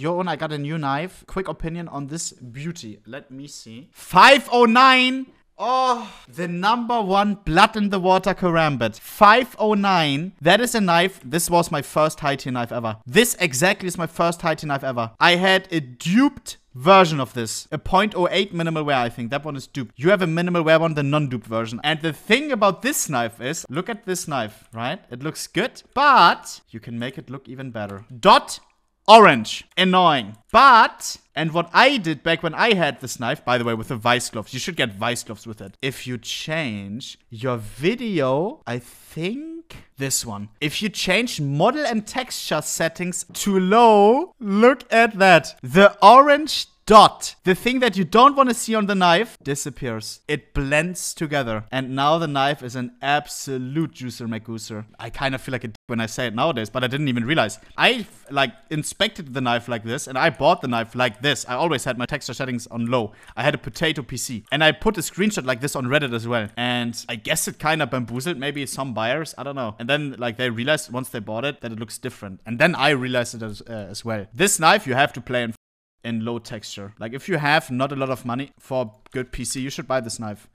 Yoron, I got a new knife. Quick opinion on this beauty. Let me see. 509! Oh, the number one blood in the water karambit. 509. That is a knife. This was my first high tier knife ever. This exactly is my first high tier knife ever. I had a duped version of this. A 0.08 minimal wear, I think. That one is duped. You have a minimal wear one, the non-duped version. And the thing about this knife is, look at this knife, right? It looks good, but you can make it look even better. Dot Orange. Annoying. But, and what I did back when I had this knife, by the way, with the vice gloves, you should get vice gloves with it. If you change your video, I think this one. If you change model and texture settings to low, look at that. The orange dot. The thing that you don't want to see on the knife disappears. It blends together. And now the knife is an absolute juicer MacGooser. I kind of feel like a when I say it nowadays, but I didn't even realize. I, like, inspected the knife like this, and I bought the knife like this. I always had my texture settings on low. I had a potato PC. And I put a screenshot like this on Reddit as well. And I guess it kind of bamboozled maybe some buyers. I don't know. And then, like, they realized once they bought it that it looks different. And then I realized it as, uh, as well. This knife you have to play in in low texture. Like if you have not a lot of money for a good PC, you should buy this knife.